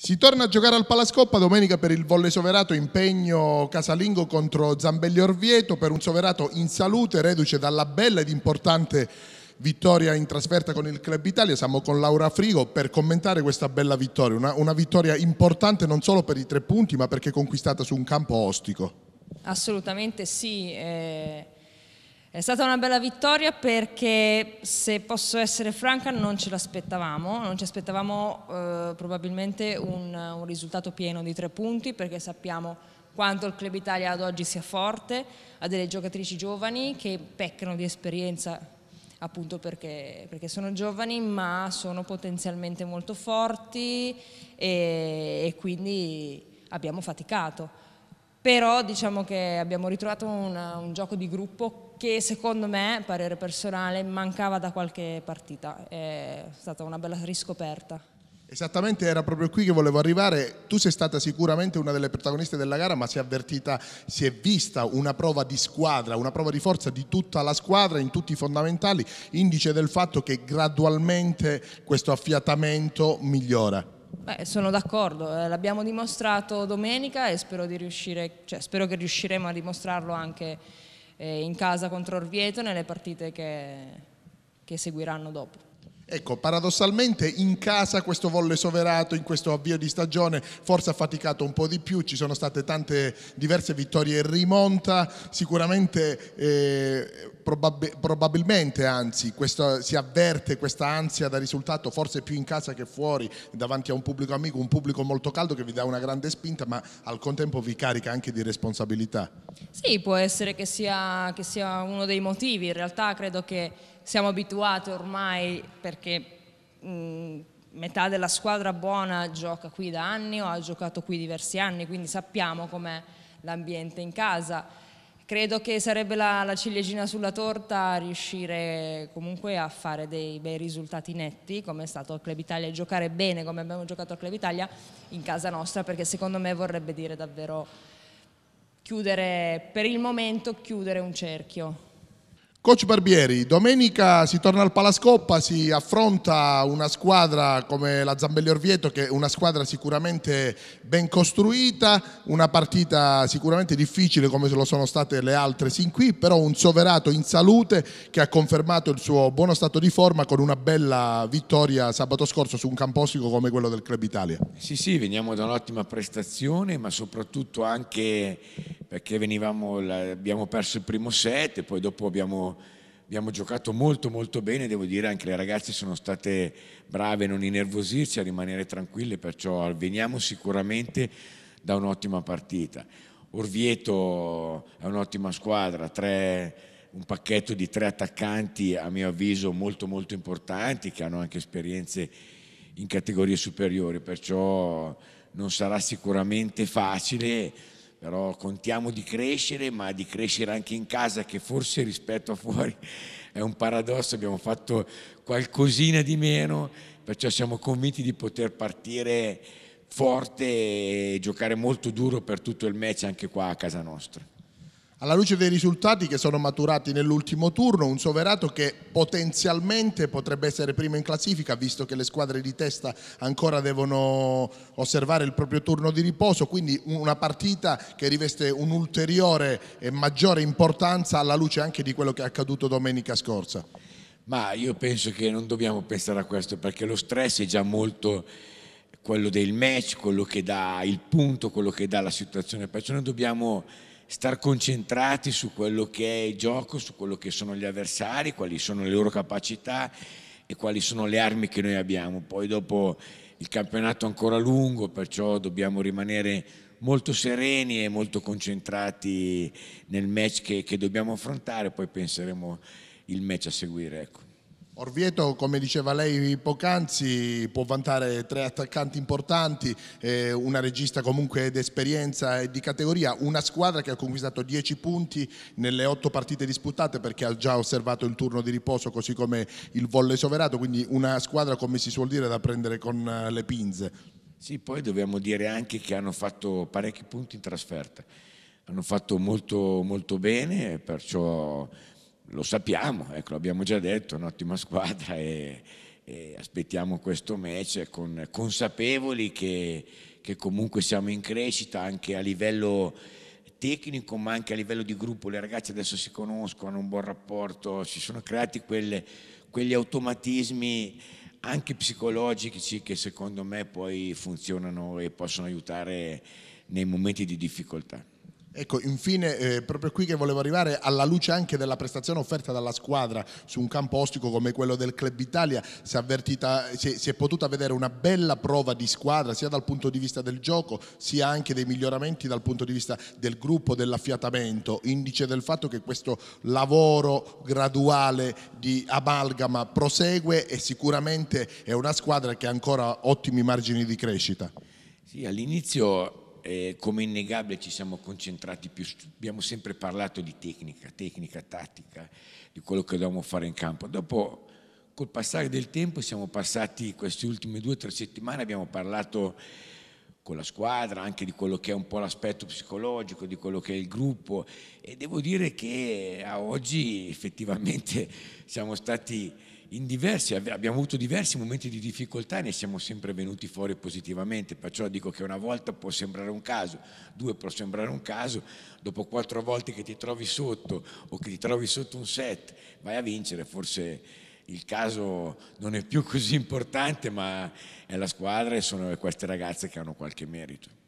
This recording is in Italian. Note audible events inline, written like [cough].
Si torna a giocare al Palascoppa domenica per il volle soverato impegno casalingo contro Zambelli Orvieto per un soverato in salute, reduce dalla bella ed importante vittoria in trasferta con il Club Italia. Siamo con Laura Frigo per commentare questa bella vittoria, una, una vittoria importante non solo per i tre punti ma perché conquistata su un campo ostico. Assolutamente sì. Eh è stata una bella vittoria perché, se posso essere franca, non ce l'aspettavamo, non ci aspettavamo eh, probabilmente un, un, risultato pieno di tre punti perché sappiamo quanto il Club Italia ad oggi sia forte, ha delle giocatrici giovani che peccano di esperienza appunto perché, perché sono giovani ma sono potenzialmente molto forti e, e quindi abbiamo faticato però diciamo che abbiamo ritrovato una, un gioco di gruppo che secondo me, parere personale, mancava da qualche partita, è stata una bella riscoperta. Esattamente, era proprio qui che volevo arrivare. Tu sei stata sicuramente una delle protagoniste della gara, ma si è avvertita, si è vista una prova di squadra, una prova di forza di tutta la squadra in tutti i fondamentali, indice del fatto che gradualmente questo affiatamento migliora. Beh, sono d'accordo, eh, l'abbiamo dimostrato domenica e spero, riuscire, cioè, spero, che riusciremo a dimostrarlo anche eh, in casa contro Orvieto nelle partite che, che seguiranno dopo. Ecco, paradossalmente in casa questo volle soverato in questo avvio di stagione forse ha faticato un po' di più, ci sono state tante diverse vittorie in rimonta, sicuramente eh, probab- probabilmente anzi questa, si avverte questa ansia da risultato forse più in casa che fuori davanti a un pubblico amico, un pubblico molto caldo che vi dà una grande spinta ma al contempo vi carica anche di responsabilità. Sì, può essere che sia, che sia uno dei motivi, in realtà credo che siamo abituati ormai perché mh, mm, metà della squadra buona gioca qui da anni o ha giocato qui diversi anni, quindi sappiamo com'è l'ambiente in casa. Credo che sarebbe la, la, ciliegina sulla torta riuscire comunque a fare dei bei risultati netti, come è stato al Club Italia, e giocare bene come abbiamo giocato al Club Italia in casa nostra, perché secondo me vorrebbe dire davvero chiudere, per il momento, chiudere un cerchio. Coach Barbieri, domenica si torna al Palascoppa, si affronta una squadra come la Zambelli Orvieto che è una squadra sicuramente ben costruita, una partita sicuramente difficile come lo sono state le altre sin qui, però un soverato in salute che ha confermato il suo buono stato di forma con una bella vittoria sabato scorso su un campostico come quello del Club Italia. Sì, sì, veniamo da un'ottima prestazione ma soprattutto anche perché venivamo, abbiamo perso il primo set, poi dopo abbiamo, abbiamo, giocato molto molto bene, devo dire anche le ragazze sono state brave a non innervosirsi, a rimanere tranquille, perciò veniamo sicuramente da un'ottima partita. Orvieto è un'ottima squadra, tre, un pacchetto di tre attaccanti a mio avviso molto molto importanti che hanno anche esperienze in categorie superiori, perciò non sarà sicuramente facile però contiamo di crescere, ma di crescere anche in casa che forse rispetto a fuori [laughs] è un paradosso, abbiamo fatto qualcosina di meno, perciò siamo convinti di poter partire forte e giocare molto duro per tutto il match anche qua a casa nostra. Alla luce dei risultati che sono maturati nell'ultimo turno, un Soverato che potenzialmente potrebbe essere primo in classifica, visto che le squadre di testa ancora devono osservare il proprio turno di riposo, quindi una partita che riveste un'ulteriore e maggiore importanza alla luce anche di quello che è accaduto domenica scorsa. Ma io penso che non dobbiamo pensare a questo perché lo stress è già molto quello del match, quello che dà il punto, quello che dà la situazione, perciò noi dobbiamo star concentrati su quello che è il gioco, su quello che sono gli avversari, quali sono le loro capacità e quali sono le armi che noi abbiamo. Poi dopo il campionato è ancora lungo, perciò dobbiamo rimanere molto sereni e molto concentrati nel match che, che dobbiamo affrontare, poi penseremo il match a seguire. Ecco. Orvieto, come diceva lei poc'anzi, può vantare tre attaccanti importanti, eh, una regista comunque d'esperienza e di categoria, una squadra che ha conquistato 10 punti nelle 8 partite disputate perché ha già osservato il turno di riposo così come il volle soverato, quindi una squadra come si suol dire da prendere con eh, le pinze. Sì, poi dobbiamo dire anche che hanno fatto parecchi punti in trasferta, hanno fatto molto, molto bene, perciò lo sappiamo, ecco, l'abbiamo già detto, è un'ottima squadra e, e aspettiamo questo match con, consapevoli che, che, comunque siamo in crescita anche a livello tecnico ma anche a livello di gruppo, le ragazze adesso si conoscono, hanno un buon rapporto, si sono creati quelle, quegli automatismi anche psicologici che secondo me poi funzionano e possono aiutare nei momenti di difficoltà. Ecco, infine, eh, proprio qui che volevo arrivare, alla luce anche della prestazione offerta dalla squadra su un campo ostico come quello del Club Italia, si è, avvertita, si, è, si è, potuta vedere una bella prova di squadra sia dal punto di vista del gioco, sia anche dei miglioramenti dal punto di vista del gruppo, dell'affiatamento, indice del fatto che questo lavoro graduale di amalgama prosegue e sicuramente è una squadra che ha ancora ottimi margini di crescita. Sì, all'inizio eh, come innegabile ci siamo concentrati più, abbiamo sempre parlato di tecnica, tecnica, tattica, di quello che dovevamo fare in campo. Dopo, col passare del tempo, siamo passati queste ultime due o tre settimane, abbiamo parlato con la squadra, anche di quello che è un po' l'aspetto psicologico, di quello che è il gruppo e devo dire che a oggi effettivamente siamo stati diversi, abbiamo avuto diversi momenti di difficoltà e ne siamo sempre venuti fuori positivamente, perciò dico che una volta può sembrare un caso, due può sembrare un caso, dopo quattro volte che ti trovi sotto o che ti trovi sotto un set vai a vincere, forse il caso non è più così importante, ma è la squadra e sono queste ragazze che hanno qualche merito.